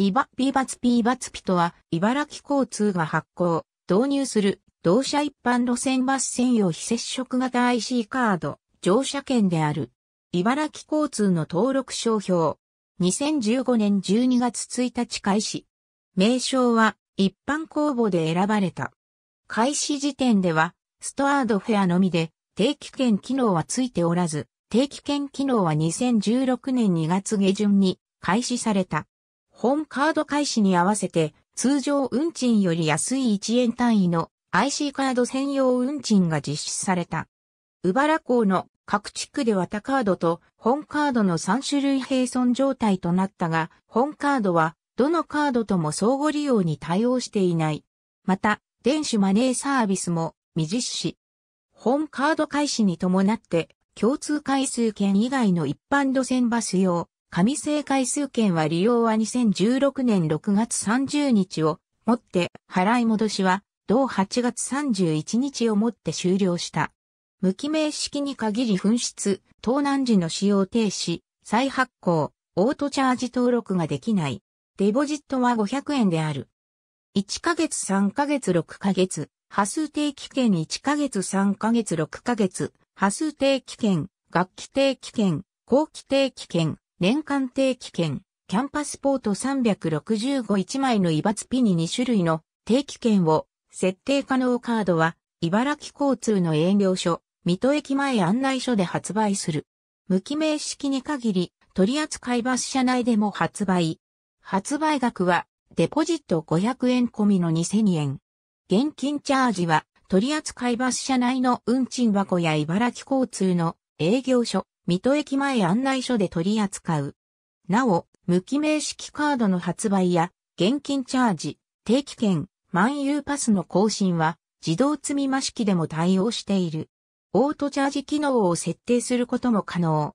イバピーバツピーバツピとは、茨城交通が発行、導入する、同社一般路線バス専用非接触型 IC カード、乗車券である。茨城交通の登録商標。2015年12月1日開始。名称は、一般公募で選ばれた。開始時点では、ストアードフェアのみで、定期券機能はついておらず、定期券機能は2016年2月下旬に開始された。本カード開始に合わせて、通常運賃より安い1円単位の IC カード専用運賃が実施された。ウ港の各地区では他カードと本カードの3種類並存状態となったが、本カードはどのカードとも相互利用に対応していない。また、電子マネーサービスも未実施。本カード開始に伴って、共通回数券以外の一般路線バス用、紙製回数券は利用は2016年6月30日をもって払い戻しは同8月31日をもって終了した。無記名式に限り紛失、盗難時の使用停止、再発行、オートチャージ登録ができない。デポジットは500円である。1ヶ月3ヶ月6ヶ月、波数定期券1ヶ月3ヶ月6ヶ月、波数定期券、楽器定期券、後期定期券、年間定期券、キャンパスポート365枚のイバツピに2種類の定期券を設定可能カードは、茨城交通の営業所、水戸駅前案内所で発売する。無記名式に限り、取扱いバス社内でも発売。発売額は、デポジット500円込みの2000円。現金チャージは、取扱いバス社内の運賃箱や茨城交通の営業所、水戸駅前案内所で取り扱う。なお、無記名式カードの発売や、現金チャージ、定期券、万有パスの更新は、自動積み増し機でも対応している。オートチャージ機能を設定することも可能。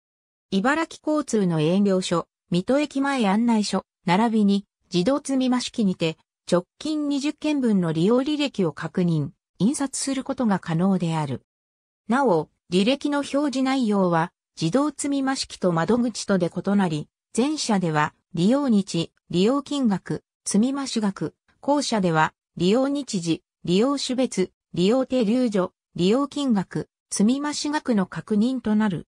茨城交通の営業所、水戸駅前案内所、並びに自動積み増し機にて、直近20件分の利用履歴を確認、印刷することが可能である。なお、履歴の表示内容は、自動積増機と窓口とで異なり、前者では利用日、利用金額、積増額、後者では利用日時、利用種別、利用手留所、利用金額、積増額の確認となる。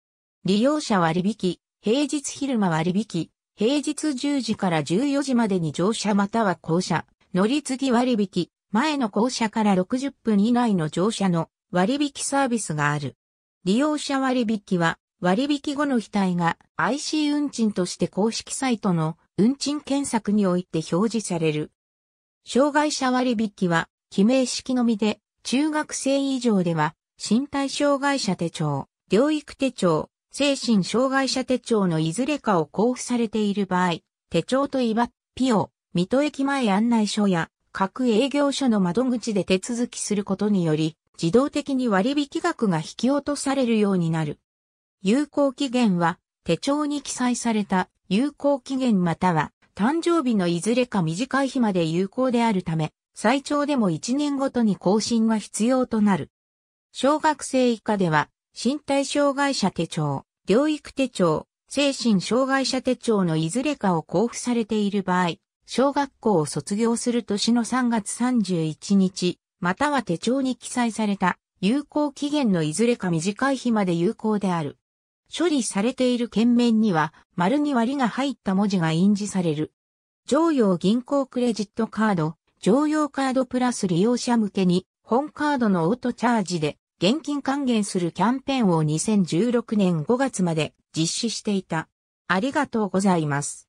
利用者割引、平日昼間割引、平日10時から14時までに乗車または降車、乗り継ぎ割引、前の降車から60分以内の乗車の割引サービスがある。利用者割引は割引後の額が IC 運賃として公式サイトの運賃検索において表示される。障害者割引は記名式のみで、中学生以上では身体障害者手帳、療育手帳、精神障害者手帳のいずれかを交付されている場合、手帳といわ、ピオ、水戸駅前案内所や各営業所の窓口で手続きすることにより、自動的に割引額が引き落とされるようになる。有効期限は手帳に記載された有効期限または誕生日のいずれか短い日まで有効であるため、最長でも1年ごとに更新が必要となる。小学生以下では、身体障害者手帳、療育手帳、精神障害者手帳のいずれかを交付されている場合、小学校を卒業する年の3月31日、または手帳に記載された有効期限のいずれか短い日まで有効である。処理されている県面には、丸に割りが入った文字が印字される。常用銀行クレジットカード、常用カードプラス利用者向けに、本カードのオートチャージで、現金還元するキャンペーンを2016年5月まで実施していた。ありがとうございます。